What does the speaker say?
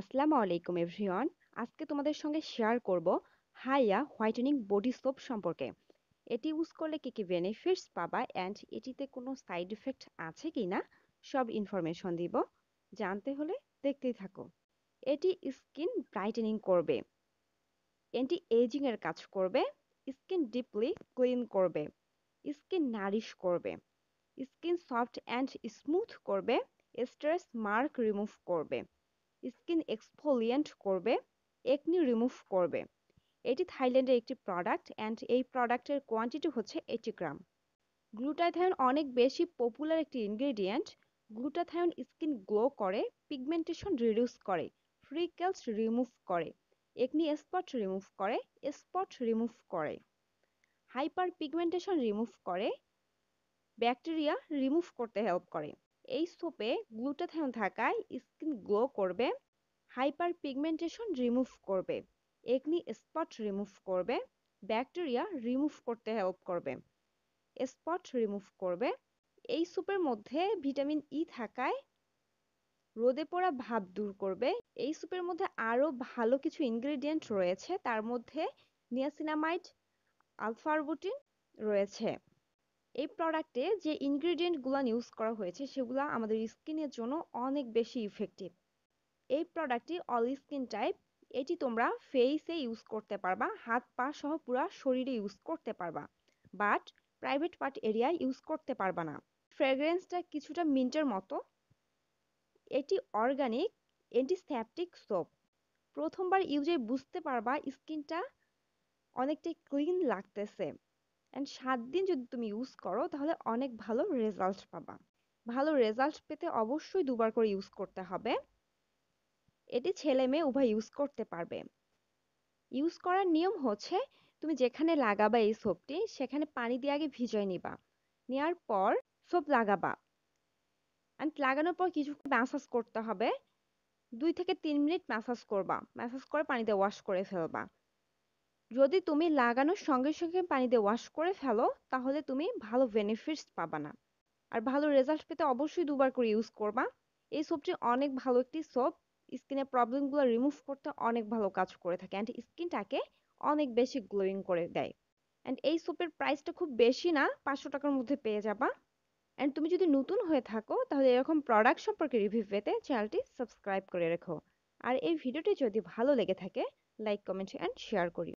আসসালামু আলাইকুম এভরিওয়ান আজকে তোমাদের সঙ্গে শেয়ার করব হাইয়া হোয়াইটেনিং বডি সোপ সম্পর্কে এটি ইউজ করলে কী কী বেনিফিটস পাবা অ্যান্ড এটিতে কোনো সাইড ইফেক্ট আছে কি না সব ইনফরমেশন দিব জানতে হলে দেখতেই থাকো এটি স্কিন ব্রাইটেনিং করবে অ্যান্টি এজিংয়ের কাজ করবে স্কিন ডিপলি ক্লিন করবে স্কিন নারিশ করবে স্কিন সফট অ্যান্ড স্মুথ করবে স্ট্রেস মার্ক রিমুভ করবে স্কিন এক্সফোলিয়েন্ট করবে একনি রিমুভ করবে এটি থাইল্যান্ডের একটি প্রোডাক্ট অ্যান্ড এই প্রোডাক্টের কোয়ান্টিটি হচ্ছে এইটি গ্রাম গ্লুটাথায়ন অনেক বেশি পপুলার একটি ইনগ্রেডিয়েন্ট গ্লুটাথায়ন স্কিন গ্লো করে পিগমেন্টেশন রিডিউস করে ফ্রিকেলস রিমুভ করে একনি স্পট রিমুভ করে স্পট রিমুভ করে হাইপার পিগমেন্টেশন রিমুভ করে ব্যাকটেরিয়া রিমুভ করতে হেল্প করে এই সোপে গ্লুটাথায়ন থাকায় স্কিন গ্লো করবে হাইপার পিগমেন্টেশন রিমুভ করবে একনি স্পট রিমুভ করবে ব্যাকটেরিয়া রিমুভ করতে হেল্প করবে স্পট রিমুভ করবে এই স্যুপের মধ্যে ভিটামিন ই e থাকায় রোদে পড়া ভাব দূর করবে এই স্যুপের মধ্যে আরও ভালো কিছু ইনগ্রেডিয়েন্ট রয়েছে তার মধ্যে নিয়াসিনামাইড আলফারবুটিন রয়েছে এই প্রোডাক্টে যে ইনগ্রিডিয়েন্টগুলো ইউজ করা হয়েছে সেগুলো আমাদের স্কিনের জন্য অনেক বেশি ইফেক্টিভ এই প্রোডাক্টটি অল স্কিন টাইপ এটি তোমরা ফেসে ইউজ করতে পারবা হাত পা সহ পুরো শরীরে ইউজ করতে পারবা বাট প্রাইভেট পার্ট এরিয়ায় ইউজ করতে পারবা না ফ্রেগ্রেন্সটা কিছুটা মিন্টের মতো এটি অর্গানিক অ্যান্টিসেপটিক সোপ প্রথমবার ইউজে বুঝতে পারবা স্কিনটা অনেকটাই ক্লিন লাগতেছে and সাত দিন যদি তুমি use করো তাহলে অনেক ভালো result পাবা। ভালো result পেতে অবশ্যই দুবার করে use করতে হবে। এটি ছেলে মেয়ে উভয়ই use করতে পারবে। use করার নিয়ম হচ্ছে তুমি যেখানে লাগাবা এই soap টি সেখানে পানি দিয়ে আগে ভিজিয়ে নিবা। নেওয়ার পর সোপ লাগাবা and লাগানোর পর কিছুক্ষণ massage করতে হবে। দুই থেকে তিন মিনিট massage করবা massage করে পানিতে wash করে ফেলবা। যদি তুমি লাগানোর সঙ্গে সঙ্গে পানিতে ওয়াশ করে ফেলো তাহলে তুমি ভালো বেনিফিটস পাবা না আর ভালো রেজাল্ট পেতে অবশ্যই দুবার করে ইউজ করবা এই সোপটি অনেক ভালো একটি সোপ স্কিনের প্রবলেমগুলো রিমুভ করতে অনেক ভালো কাজ করে থাকে অ্যান্ড স্কিনটাকে অনেক বেশি গ্লোয়িং করে দেয় অ্যান্ড এই সোপের প্রাইসটা খুব বেশি না পাঁচশো টাকার মধ্যে পেয়ে যাবা অ্যান্ড তুমি যদি নতুন হয়ে থাকো তাহলে এরকম প্রোডাক্ট সম্পর্কে রিভিউ পেতে চ্যানেলটি সাবস্ক্রাইব করে রেখো আর এই ভিডিওটি যদি ভালো লেগে থাকে লাইক কমেন্ট অ্যান্ড শেয়ার করি